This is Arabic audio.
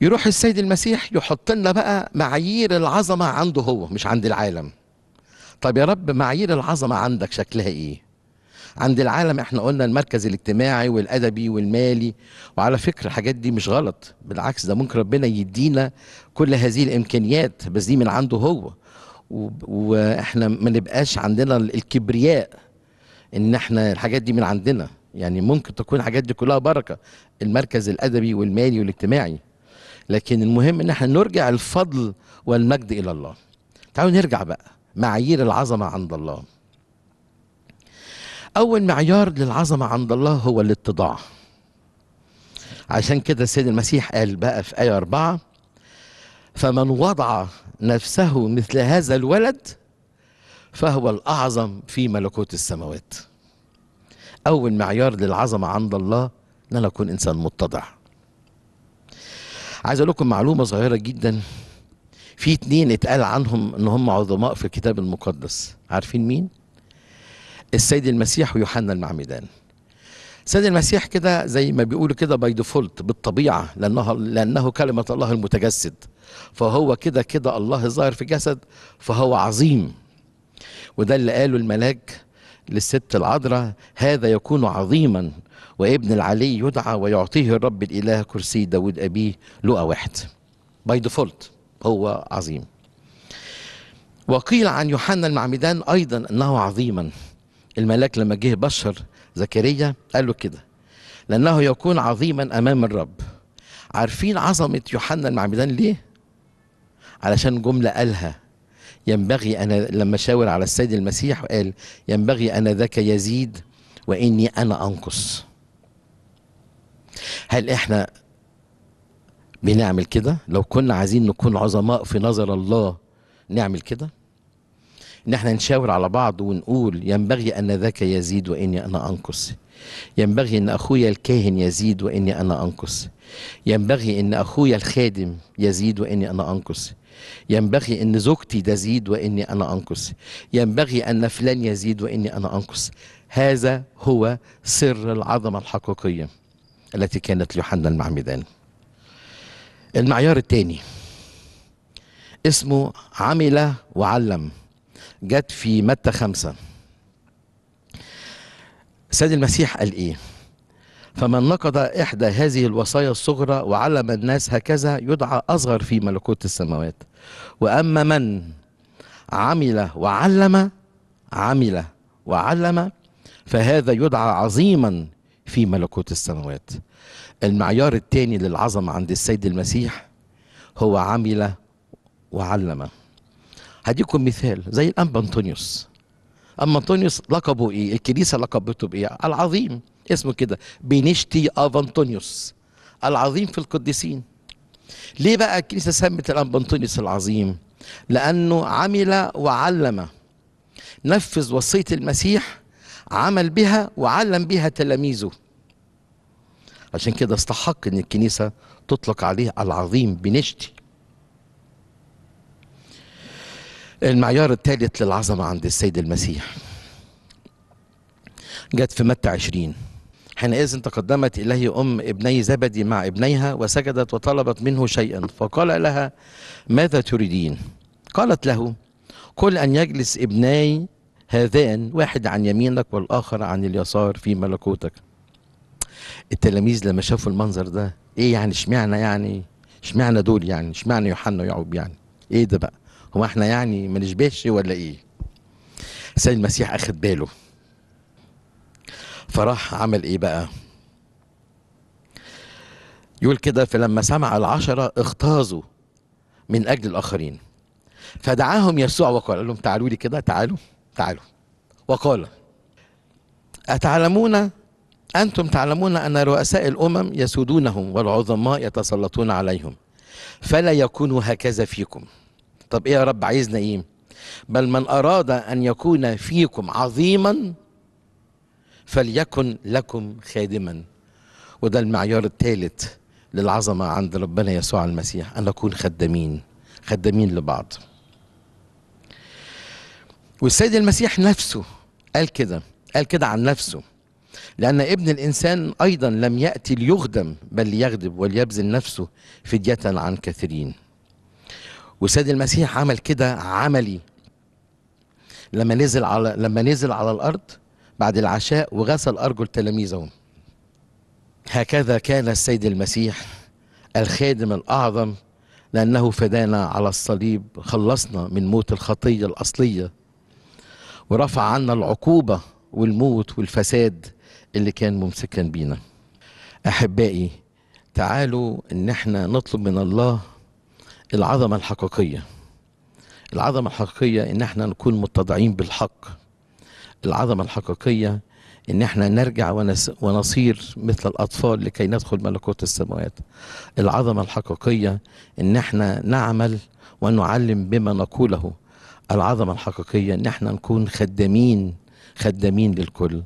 يروح السيد المسيح يحط لنا بقى معايير العظمه عنده هو مش عند العالم طب يا رب معايير العظمه عندك شكلها ايه عند العالم احنا قلنا المركز الاجتماعي والادبي والمالي وعلى فكره الحاجات دي مش غلط بالعكس ده ممكن ربنا يدينا كل هذه الامكانيات بس دي من عنده هو واحنا ما نبقاش عندنا الكبرياء ان احنا الحاجات دي من عندنا يعني ممكن تكون الحاجات دي كلها بركه المركز الادبي والمالي والاجتماعي لكن المهم ان احنا نرجع الفضل والمجد الى الله تعالوا نرجع بقى معايير العظمه عند الله اول معيار للعظمه عند الله هو الاتضاع عشان كده السيد المسيح قال بقى في ايه اربعه فمن وضع نفسه مثل هذا الولد فهو الاعظم في ملكوت السماوات اول معيار للعظمه عند الله ان انا اكون انسان متضع عايز اقول لكم معلومه صغيره جدا في اتنين اتقال عنهم ان هم عظماء في الكتاب المقدس عارفين مين السيد المسيح ويوحنا المعمدان السيد المسيح كده زي ما بيقولوا كده باي ديفولت بالطبيعه لانه لانه كلمه الله المتجسد فهو كده كده الله ظاهر في جسد فهو عظيم وده اللي قاله الملاك للست العذراء هذا يكون عظيما وابن العلي يدعى ويعطيه الرب الإله كرسي داود أبيه لقى واحد باي ديفولت هو عظيم وقيل عن يوحنا المعمدان أيضا أنه عظيما الملاك لما جه بشر زكريا قال له كده لأنه يكون عظيما أمام الرب عارفين عظمة يوحنا المعمدان ليه؟ علشان جملة قالها ينبغي أنا لما شاور على السيد المسيح وقال ينبغي أنا ذاك يزيد وإني أنا أنقص هل إحنا بنعمل كده لو كنا عايزين نكون عظماء في نظر الله نعمل كده ان احنا نشاور على بعض ونقول ينبغي ان ذاك يزيد واني انا انقص ينبغي ان اخويا الكاهن يزيد واني انا انقص ينبغي ان اخويا الخادم يزيد واني انا انقص ينبغي أن زوجتي تزيد وإني أنا أنقص ينبغي أن فلان يزيد وإني أنا أنقص هذا هو سر العظمة الحقيقية التي كانت ليوحنا المعمدان المعيار الثاني اسمه عمل وعلم جت في متى خمسة سيد المسيح قال ايه فمن نقض إحدى هذه الوصايا الصغرى وعلم الناس هكذا يدعى أصغر في ملكوت السماوات وأما من عمل وعلم عمل وعلم فهذا يدعى عظيما في ملكوت السماوات المعيار الثاني للعظمة عند السيد المسيح هو عمل وعلم هديكم مثال زي الأنبا أنطونيوس أما أنطونيوس لقبه إيه الكنيسة لقبته بإيه العظيم اسمه كده بنشتي افانتونيوس العظيم في القديسين ليه بقى الكنيسه سمت الانبنطونيوس العظيم لانه عمل وعلم نفذ وصيه المسيح عمل بها وعلم بها تلاميذه عشان كده استحق ان الكنيسه تطلق عليه العظيم بنشتي المعيار الثالث للعظمه عند السيد المسيح جت في متى عشرين حينئذ تقدمت إليه أم ابني زبدي مع ابنيها وسجدت وطلبت منه شيئا فقال لها ماذا تريدين قالت له قل أن يجلس ابناي هذان واحد عن يمينك والآخر عن اليسار في ملكوتك التلاميذ لما شافوا المنظر ده ايه يعني اشمعنى يعني اشمعنى دول يعني اشمعنى يوحنا ويعقوب يعني ايه ده بقى هو احنا يعني ما نشبهش ولا ايه سيد المسيح اخد باله فراح عمل ايه بقى يقول كده فلما سمع العشرة اختازوا من أجل الآخرين فدعاهم يسوع وقال لهم تعالوا لي كده تعالوا تعالوا وقال أتعلمون أنتم تعلمون أن رؤساء الأمم يسودونهم والعظماء يتسلطون عليهم فلا يكونوا هكذا فيكم طب إيه يا رب عايزنا إيه بل من أراد أن يكون فيكم عظيما فليكن لكم خادما وده المعيار الثالث للعظمة عند ربنا يسوع المسيح أن نكون خدامين خدامين لبعض والسيد المسيح نفسه قال كده قال كده عن نفسه لأن ابن الإنسان أيضا لم يأتي ليخدم بل ليخدم وليبذل نفسه فدية عن كثيرين والسيد المسيح عمل كده عملي لما نزل على لما نزل على الأرض بعد العشاء وغسل أرجل تلاميذه هكذا كان السيد المسيح الخادم الأعظم لأنه فدانا على الصليب خلصنا من موت الخطية الأصلية ورفع عنا العقوبة والموت والفساد اللي كان ممسكا بينا أحبائي تعالوا إن احنا نطلب من الله العظمة الحقيقية العظمة الحقيقية إن احنا نكون متضعين بالحق العظمه الحقيقيه ان احنا نرجع ونصير مثل الاطفال لكي ندخل ملكوت السماوات العظمه الحقيقيه ان احنا نعمل ونعلم بما نقوله العظمه الحقيقيه ان احنا نكون خدامين خدامين للكل